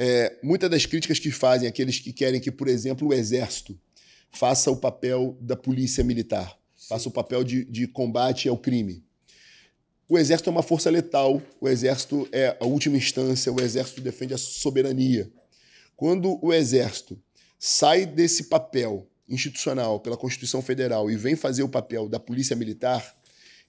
É, Muitas das críticas que fazem aqueles que querem que, por exemplo, o Exército faça o papel da polícia militar, Sim. faça o papel de, de combate ao crime. O Exército é uma força letal, o Exército é a última instância, o Exército defende a soberania. Quando o Exército sai desse papel institucional pela Constituição Federal e vem fazer o papel da Polícia Militar,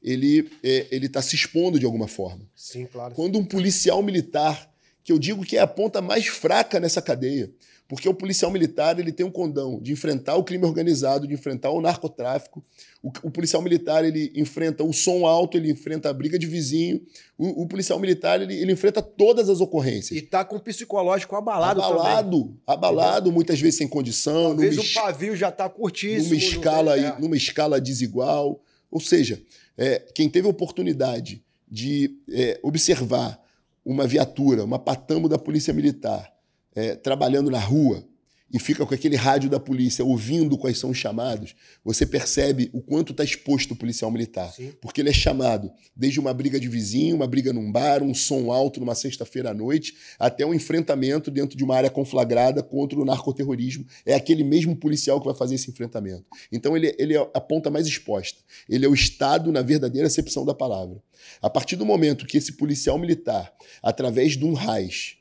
ele é, ele está se expondo de alguma forma. Sim, claro. Quando um policial militar que eu digo que é a ponta mais fraca nessa cadeia, porque o policial militar ele tem um condão de enfrentar o crime organizado, de enfrentar o narcotráfico. O, o policial militar ele enfrenta o som alto, ele enfrenta a briga de vizinho. O, o policial militar ele, ele, enfrenta todas as ocorrências. E tá com o psicológico abalado, abalado também. Abalado, muitas vezes sem condição. vezes o pavio já está curtíssimo. Numa escala, é. numa escala desigual. Ou seja, é, quem teve oportunidade de é, observar uma viatura, uma patambo da Polícia Militar, é, trabalhando na rua, e fica com aquele rádio da polícia ouvindo quais são os chamados, você percebe o quanto está exposto o policial militar. Sim. Porque ele é chamado desde uma briga de vizinho, uma briga num bar, um som alto numa sexta-feira à noite, até um enfrentamento dentro de uma área conflagrada contra o narcoterrorismo. É aquele mesmo policial que vai fazer esse enfrentamento. Então ele, é, ele é a ponta mais exposta. Ele é o Estado na verdadeira acepção da palavra. A partir do momento que esse policial militar, através de um RAIS,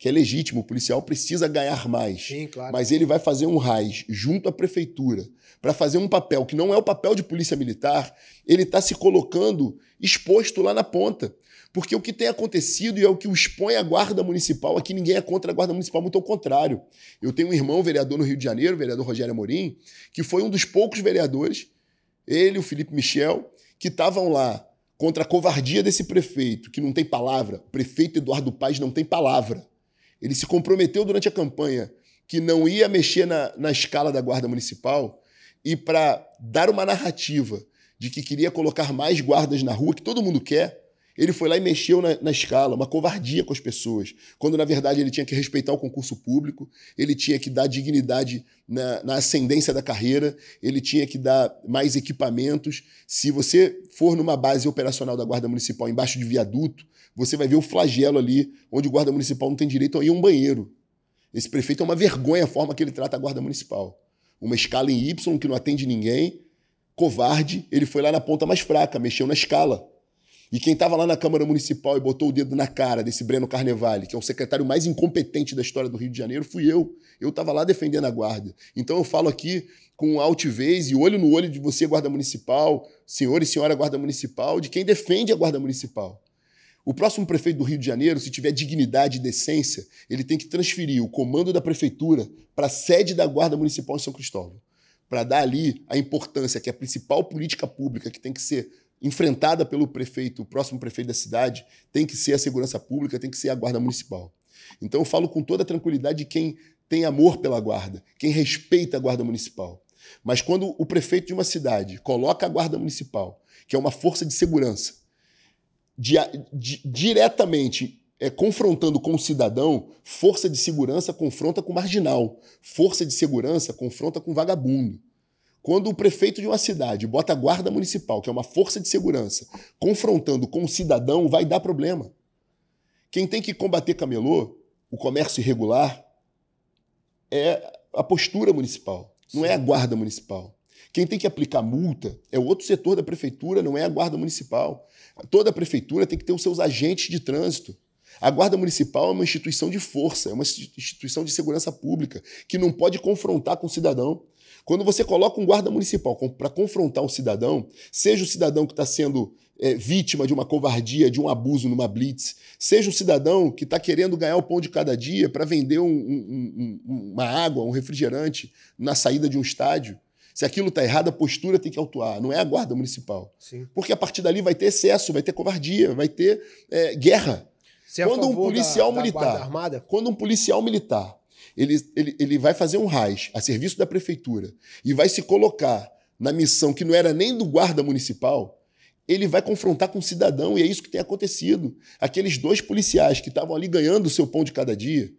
que é legítimo, o policial precisa ganhar mais. Sim, claro. Mas ele vai fazer um RAIS junto à prefeitura para fazer um papel que não é o papel de polícia militar, ele está se colocando exposto lá na ponta. Porque o que tem acontecido e é o que o expõe a guarda municipal, aqui ninguém é contra a guarda municipal, muito ao contrário. Eu tenho um irmão vereador no Rio de Janeiro, vereador Rogério Amorim, que foi um dos poucos vereadores, ele, o Felipe Michel, que estavam lá contra a covardia desse prefeito, que não tem palavra. O prefeito Eduardo Paes não tem palavra. Ele se comprometeu durante a campanha que não ia mexer na, na escala da Guarda Municipal e para dar uma narrativa de que queria colocar mais guardas na rua, que todo mundo quer, ele foi lá e mexeu na, na, escala, uma covardia com as pessoas, quando na verdade ele tinha que respeitar o concurso público, ele tinha que dar dignidade na, na ascendência da carreira, ele tinha que dar mais equipamentos. Se você for numa base operacional da Guarda Municipal, embaixo de viaduto, você vai ver o flagelo ali, onde o Guarda Municipal não tem direito a ir a um banheiro. Esse prefeito é uma vergonha a forma que ele trata a Guarda Municipal. Uma escala em Y que não atende ninguém, covarde, ele foi lá na ponta mais fraca, mexeu na escala. E quem estava lá na Câmara Municipal e botou o dedo na cara desse Breno Carnevale, que é o secretário mais incompetente da história do Rio de Janeiro, fui eu. Eu estava lá defendendo a guarda. Então eu falo aqui com altivez e olho no olho de você, guarda municipal, senhor e senhora guarda municipal, de quem defende a guarda municipal. O próximo prefeito do Rio de Janeiro, se tiver dignidade e decência, ele tem que transferir o comando da prefeitura para a sede da Guarda Municipal em São Cristóvão, para dar ali a importância que a principal política pública que tem que ser enfrentada pelo prefeito, o próximo prefeito da cidade, tem que ser a segurança pública, tem que ser a guarda municipal. Então eu falo com toda tranquilidade de quem tem amor pela guarda, quem respeita a guarda municipal. Mas quando o prefeito de uma cidade coloca a guarda municipal, que é uma força de segurança, di di diretamente é, confrontando com o cidadão, força de segurança confronta com marginal, força de segurança confronta com vagabundo. Quando o prefeito de uma cidade bota a guarda municipal, que é uma força de segurança, confrontando com o um cidadão, vai dar problema. Quem tem que combater camelô, o comércio irregular, é a postura municipal, não é a guarda municipal. Quem tem que aplicar multa é o outro setor da prefeitura, não é a guarda municipal. Toda prefeitura tem que ter os seus agentes de trânsito. A Guarda Municipal é uma instituição de força, é uma instituição de segurança pública, que não pode confrontar com o cidadão. Quando você coloca um guarda municipal para confrontar um cidadão, seja o cidadão que está sendo é, vítima de uma covardia, de um abuso numa blitz, seja o cidadão que está querendo ganhar o pão de cada dia para vender um, um, um, uma água, um refrigerante na saída de um estádio. Se aquilo está errado, a postura tem que autuar, não é a guarda municipal. Sim. Porque a partir dali vai ter excesso, vai ter covardia, vai ter é, guerra. É quando um policial da, militar, da quando um policial militar ele, ele, ele vai fazer um RAIS a serviço da prefeitura e vai se colocar na missão que não era nem do guarda municipal, ele vai confrontar com o cidadão, e é isso que tem acontecido. Aqueles dois policiais que estavam ali ganhando o seu pão de cada dia,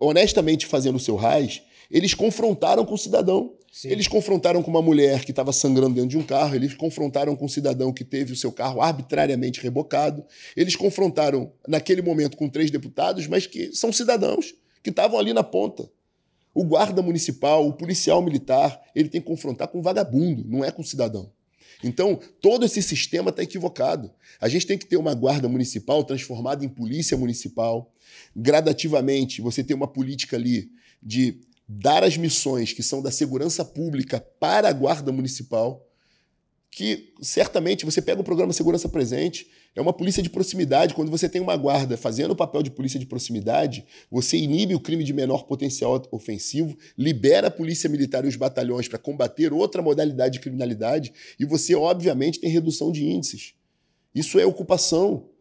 honestamente fazendo o seu RAIS, eles confrontaram com o cidadão. Sim. Eles confrontaram com uma mulher que estava sangrando dentro de um carro, eles confrontaram com um cidadão que teve o seu carro arbitrariamente rebocado, eles confrontaram, naquele momento, com três deputados, mas que são cidadãos que estavam ali na ponta. O guarda municipal, o policial militar, ele tem que confrontar com vagabundo, não é com cidadão. Então, todo esse sistema está equivocado. A gente tem que ter uma guarda municipal transformada em polícia municipal. Gradativamente, você tem uma política ali de dar as missões que são da segurança pública para a guarda municipal que certamente você pega o programa Segurança Presente, é uma polícia de proximidade. Quando você tem uma guarda fazendo o papel de polícia de proximidade, você inibe o crime de menor potencial ofensivo, libera a polícia militar e os batalhões para combater outra modalidade de criminalidade e você, obviamente, tem redução de índices. Isso é ocupação.